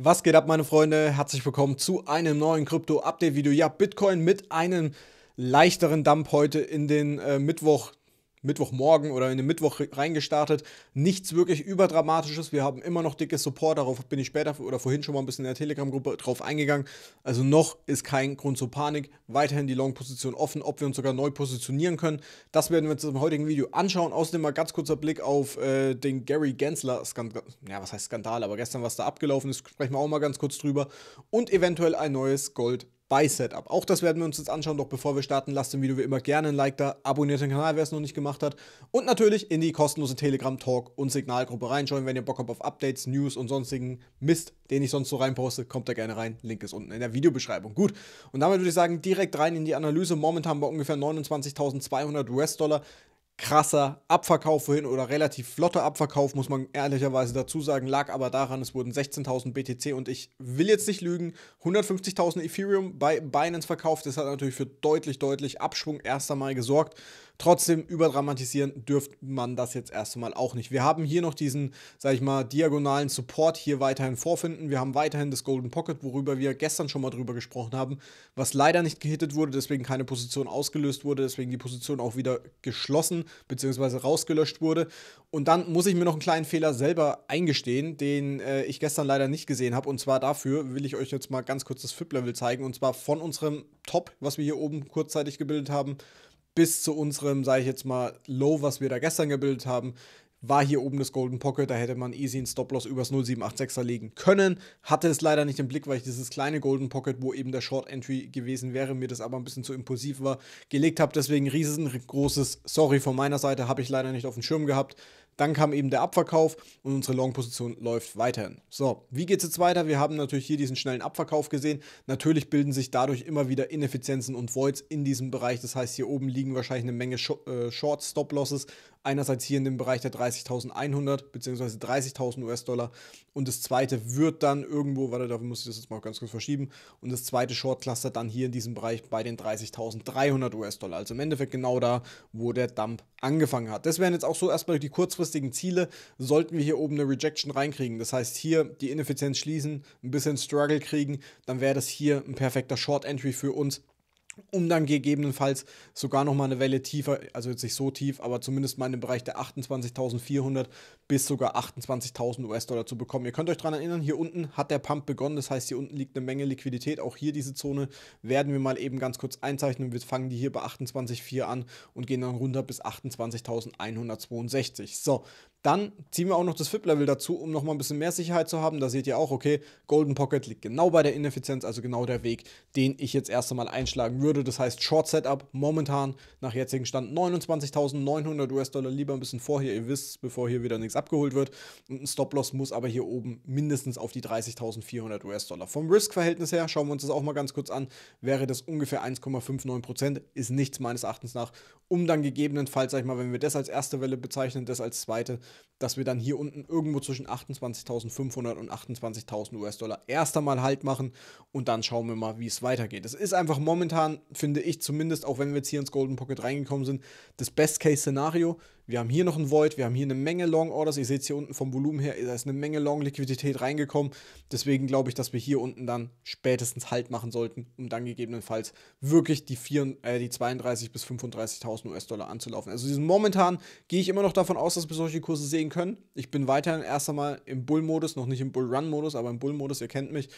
Was geht ab, meine Freunde? Herzlich willkommen zu einem neuen Krypto-Update-Video. Ja, Bitcoin mit einem leichteren Dump heute in den äh, Mittwoch Mittwochmorgen oder in den Mittwoch reingestartet. Nichts wirklich überdramatisches. Wir haben immer noch dickes Support. Darauf bin ich später oder vorhin schon mal ein bisschen in der Telegram-Gruppe drauf eingegangen. Also noch ist kein Grund zur Panik. Weiterhin die Long-Position offen, ob wir uns sogar neu positionieren können. Das werden wir uns im heutigen Video anschauen. Außerdem mal ganz kurzer Blick auf äh, den Gary Gensler-Skandal. Ja, was heißt Skandal? Aber gestern, was da abgelaufen ist, sprechen wir auch mal ganz kurz drüber. Und eventuell ein neues Gold- bei Setup. Auch das werden wir uns jetzt anschauen, doch bevor wir starten, lasst dem Video wie immer gerne ein Like da, abonniert den Kanal, wer es noch nicht gemacht hat und natürlich in die kostenlose Telegram-Talk- und Signalgruppe reinschauen, wenn ihr Bock habt auf Updates, News und sonstigen Mist, den ich sonst so reinposte, kommt da gerne rein, Link ist unten in der Videobeschreibung. Gut, und damit würde ich sagen, direkt rein in die Analyse, momentan bei ungefähr 29.200 US-Dollar, krasser Abverkauf vorhin oder relativ flotter Abverkauf, muss man ehrlicherweise dazu sagen, lag aber daran, es wurden 16.000 BTC und ich will jetzt nicht lügen, 150.000 Ethereum bei Binance verkauft. Das hat natürlich für deutlich, deutlich Abschwung erst einmal gesorgt. Trotzdem überdramatisieren dürfte man das jetzt erst einmal auch nicht. Wir haben hier noch diesen, sag ich mal, diagonalen Support hier weiterhin vorfinden. Wir haben weiterhin das Golden Pocket, worüber wir gestern schon mal drüber gesprochen haben, was leider nicht gehittet wurde, deswegen keine Position ausgelöst wurde, deswegen die Position auch wieder geschlossen beziehungsweise rausgelöscht wurde. Und dann muss ich mir noch einen kleinen Fehler selber eingestehen, den äh, ich gestern leider nicht gesehen habe. Und zwar dafür will ich euch jetzt mal ganz kurz das FIP-Level zeigen. Und zwar von unserem Top, was wir hier oben kurzzeitig gebildet haben, bis zu unserem, sage ich jetzt mal, Low, was wir da gestern gebildet haben, war hier oben das Golden Pocket, da hätte man easy einen Stop-Loss übers 0786er legen können. Hatte es leider nicht im Blick, weil ich dieses kleine Golden Pocket, wo eben der Short-Entry gewesen wäre, mir das aber ein bisschen zu impulsiv war, gelegt habe. Deswegen riesengroßes Sorry von meiner Seite, habe ich leider nicht auf dem Schirm gehabt. Dann kam eben der Abverkauf und unsere Long-Position läuft weiterhin. So, wie geht es jetzt weiter? Wir haben natürlich hier diesen schnellen Abverkauf gesehen. Natürlich bilden sich dadurch immer wieder Ineffizienzen und Voids in diesem Bereich. Das heißt, hier oben liegen wahrscheinlich eine Menge äh, Short-Stop-Losses. Einerseits hier in dem Bereich der 30.100 bzw. 30.000 US-Dollar. Und das zweite wird dann irgendwo, warte, dafür muss ich das jetzt mal ganz kurz verschieben. Und das zweite Short-Cluster dann hier in diesem Bereich bei den 30.300 US-Dollar. Also im Endeffekt genau da, wo der Dump angefangen hat. Das wären jetzt auch so erstmal die kurzfristigen langfristigen Ziele sollten wir hier oben eine Rejection reinkriegen. Das heißt, hier die Ineffizienz schließen, ein bisschen Struggle kriegen, dann wäre das hier ein perfekter Short Entry für uns um dann gegebenenfalls sogar noch mal eine Welle tiefer, also jetzt nicht so tief, aber zumindest mal in den Bereich der 28.400 bis sogar 28.000 US-Dollar zu bekommen. Ihr könnt euch daran erinnern, hier unten hat der Pump begonnen, das heißt, hier unten liegt eine Menge Liquidität. Auch hier diese Zone werden wir mal eben ganz kurz einzeichnen. Wir fangen die hier bei 28.4 an und gehen dann runter bis 28.162. So, dann ziehen wir auch noch das FIP-Level dazu, um nochmal ein bisschen mehr Sicherheit zu haben. Da seht ihr auch, okay, Golden Pocket liegt genau bei der Ineffizienz, also genau der Weg, den ich jetzt erst einmal einschlagen würde. Das heißt, Short Setup momentan nach jetzigem Stand 29.900 US-Dollar, lieber ein bisschen vorher, ihr wisst, bevor hier wieder nichts abgeholt wird. Und ein Stop-Loss muss aber hier oben mindestens auf die 30.400 US-Dollar. Vom Risk-Verhältnis her, schauen wir uns das auch mal ganz kurz an, wäre das ungefähr 1,59 ist nichts meines Erachtens nach, um dann gegebenenfalls, sag ich mal, wenn wir das als erste Welle bezeichnen, das als zweite, dass wir dann hier unten irgendwo zwischen 28.500 und 28.000 US-Dollar erst einmal Halt machen und dann schauen wir mal, wie es weitergeht. Es ist einfach momentan, finde ich zumindest, auch wenn wir jetzt hier ins Golden Pocket reingekommen sind, das Best-Case-Szenario. Wir haben hier noch ein Void, wir haben hier eine Menge Long Orders. Ihr seht es hier unten vom Volumen her, da ist eine Menge Long Liquidität reingekommen. Deswegen glaube ich, dass wir hier unten dann spätestens Halt machen sollten, um dann gegebenenfalls wirklich die, vier, äh, die 32 bis 35.000 US-Dollar anzulaufen. Also momentan gehe ich immer noch davon aus, dass wir solche Kurse sehen können. Ich bin weiterhin erst einmal im Bull-Modus, noch nicht im Bull-Run-Modus, aber im Bull-Modus, ihr kennt mich.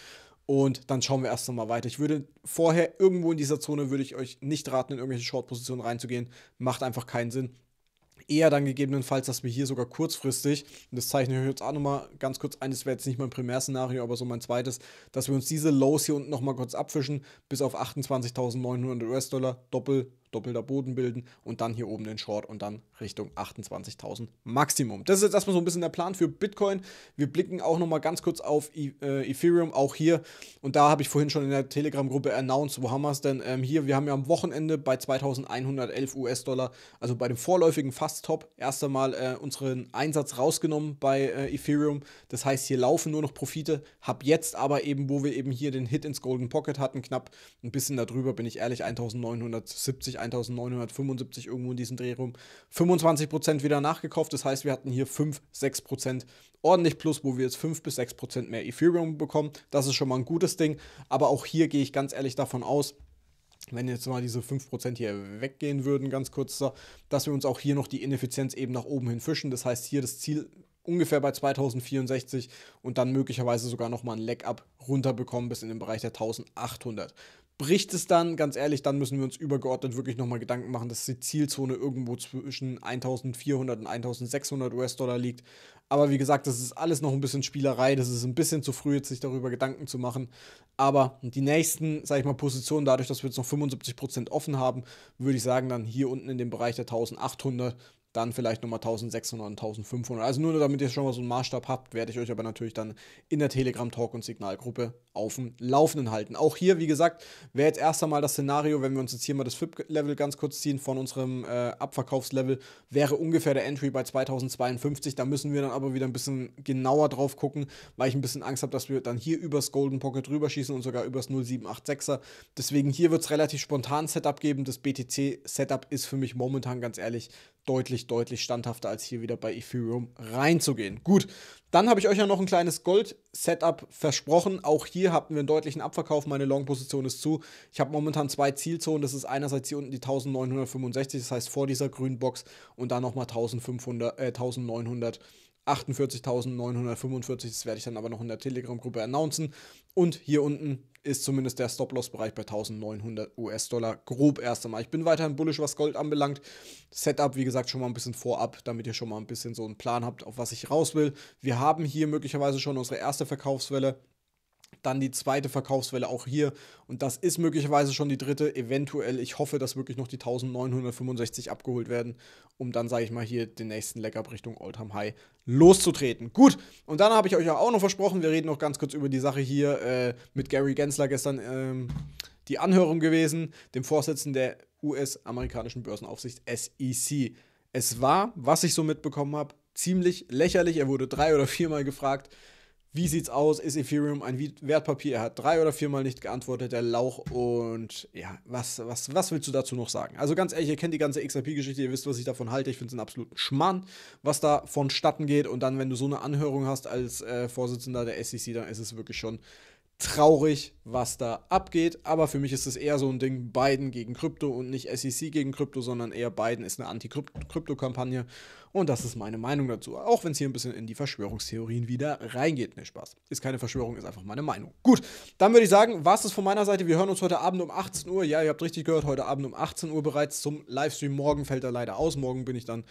Und dann schauen wir erst nochmal weiter. Ich würde vorher irgendwo in dieser Zone, würde ich euch nicht raten, in irgendwelche Short-Positionen reinzugehen. Macht einfach keinen Sinn eher dann gegebenenfalls, dass wir hier sogar kurzfristig, und das zeichne ich euch jetzt auch nochmal ganz kurz ein, das wäre jetzt nicht mein Primärszenario, aber so mein zweites, dass wir uns diese Lows hier unten nochmal kurz abfischen, bis auf 28.900 US-Dollar, Doppel, doppelter Boden bilden und dann hier oben den Short und dann Richtung 28.000 Maximum. Das ist jetzt erstmal so ein bisschen der Plan für Bitcoin. Wir blicken auch nochmal ganz kurz auf e-, äh, Ethereum, auch hier. Und da habe ich vorhin schon in der Telegram-Gruppe announced, wo haben wir es denn? Ähm, hier, wir haben ja am Wochenende bei 2111 US-Dollar, also bei dem vorläufigen Fast-Top, erst einmal äh, unseren Einsatz rausgenommen bei äh, Ethereum. Das heißt, hier laufen nur noch Profite. Hab jetzt aber eben, wo wir eben hier den Hit ins Golden Pocket hatten, knapp ein bisschen darüber, bin ich ehrlich, 1970 1975 irgendwo in diesem Dreh rum, 25% wieder nachgekauft. Das heißt, wir hatten hier 5, 6% ordentlich plus, wo wir jetzt 5 6% mehr Ethereum bekommen. Das ist schon mal ein gutes Ding. Aber auch hier gehe ich ganz ehrlich davon aus, wenn jetzt mal diese 5% hier weggehen würden, ganz kurz, dass wir uns auch hier noch die Ineffizienz eben nach oben hin fischen. Das heißt, hier das Ziel ungefähr bei 2064 und dann möglicherweise sogar nochmal ein Leg-Up runterbekommen bis in den Bereich der 1800. Bricht es dann, ganz ehrlich, dann müssen wir uns übergeordnet wirklich nochmal Gedanken machen, dass die Zielzone irgendwo zwischen 1400 und 1600 US-Dollar liegt. Aber wie gesagt, das ist alles noch ein bisschen Spielerei, das ist ein bisschen zu früh, jetzt sich darüber Gedanken zu machen. Aber die nächsten, sag ich mal, Positionen, dadurch, dass wir jetzt noch 75% offen haben, würde ich sagen, dann hier unten in dem Bereich der 1800 dann vielleicht nochmal 1600 und 1500. Also nur damit ihr schon mal so einen Maßstab habt, werde ich euch aber natürlich dann in der Telegram-Talk- und Signalgruppe auf dem Laufenden halten. Auch hier, wie gesagt, wäre jetzt erst einmal das Szenario, wenn wir uns jetzt hier mal das FIP-Level ganz kurz ziehen von unserem äh, Abverkaufslevel, wäre ungefähr der Entry bei 2052. Da müssen wir dann aber wieder ein bisschen genauer drauf gucken, weil ich ein bisschen Angst habe, dass wir dann hier übers Golden Pocket rüberschießen und sogar übers 0786er. Deswegen hier wird es relativ spontan Setup geben. Das BTC-Setup ist für mich momentan ganz ehrlich deutlich, deutlich standhafter als hier wieder bei Ethereum reinzugehen. Gut, dann habe ich euch ja noch ein kleines Gold-Setup versprochen. Auch hier hatten wir einen deutlichen Abverkauf. Meine Long-Position ist zu. Ich habe momentan zwei Zielzonen. Das ist einerseits hier unten die 1965, das heißt vor dieser grünen Box und dann nochmal 1500, äh, 1900. 48.945, das werde ich dann aber noch in der Telegram-Gruppe announcen. Und hier unten ist zumindest der Stop-Loss-Bereich bei 1900 US-Dollar grob erst einmal. Ich bin weiterhin bullish, was Gold anbelangt. Setup, wie gesagt, schon mal ein bisschen vorab, damit ihr schon mal ein bisschen so einen Plan habt, auf was ich raus will. Wir haben hier möglicherweise schon unsere erste Verkaufswelle dann die zweite Verkaufswelle auch hier. Und das ist möglicherweise schon die dritte. Eventuell, ich hoffe, dass wirklich noch die 1965 abgeholt werden, um dann, sage ich mal, hier den nächsten Leg-Up Richtung Oldham High loszutreten. Gut, und dann habe ich euch ja auch noch versprochen, wir reden noch ganz kurz über die Sache hier äh, mit Gary Gensler gestern. Ähm, die Anhörung gewesen, dem Vorsitzenden der US-amerikanischen Börsenaufsicht SEC. Es war, was ich so mitbekommen habe, ziemlich lächerlich. Er wurde drei oder viermal gefragt, wie sieht's aus? Ist Ethereum ein Wertpapier? Er hat drei oder viermal nicht geantwortet, der Lauch. Und ja, was, was, was willst du dazu noch sagen? Also ganz ehrlich, ihr kennt die ganze XRP-Geschichte, ihr wisst, was ich davon halte. Ich finde es einen absoluten Schmarrn, was da vonstatten geht. Und dann, wenn du so eine Anhörung hast als äh, Vorsitzender der SEC, dann ist es wirklich schon traurig, was da abgeht. Aber für mich ist es eher so ein Ding, Biden gegen Krypto und nicht SEC gegen Krypto, sondern eher Biden ist eine Anti-Krypto-Kampagne. -Krypt und das ist meine Meinung dazu. Auch wenn es hier ein bisschen in die Verschwörungstheorien wieder reingeht. Ne, Spaß. Ist keine Verschwörung, ist einfach meine Meinung. Gut, dann würde ich sagen, war es das von meiner Seite. Wir hören uns heute Abend um 18 Uhr. Ja, ihr habt richtig gehört, heute Abend um 18 Uhr bereits zum Livestream. Morgen fällt er leider aus. Morgen bin ich dann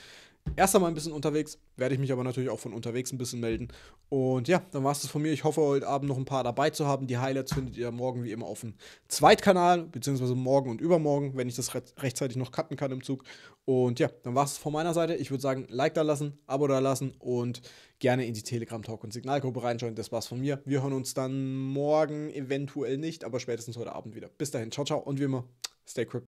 erst einmal ein bisschen unterwegs, werde ich mich aber natürlich auch von unterwegs ein bisschen melden. Und ja, dann war es das von mir. Ich hoffe, heute Abend noch ein paar dabei zu haben. Die Highlights findet ihr morgen wie immer auf dem Zweitkanal, beziehungsweise morgen und übermorgen, wenn ich das rechtzeitig noch cutten kann im Zug. Und ja, dann war es von meiner Seite. Ich würde sagen, Like da lassen, Abo da lassen und gerne in die Telegram-Talk- und Signalgruppe reinschauen. Das war's von mir. Wir hören uns dann morgen eventuell nicht, aber spätestens heute Abend wieder. Bis dahin, ciao, ciao und wie immer, stay crypto.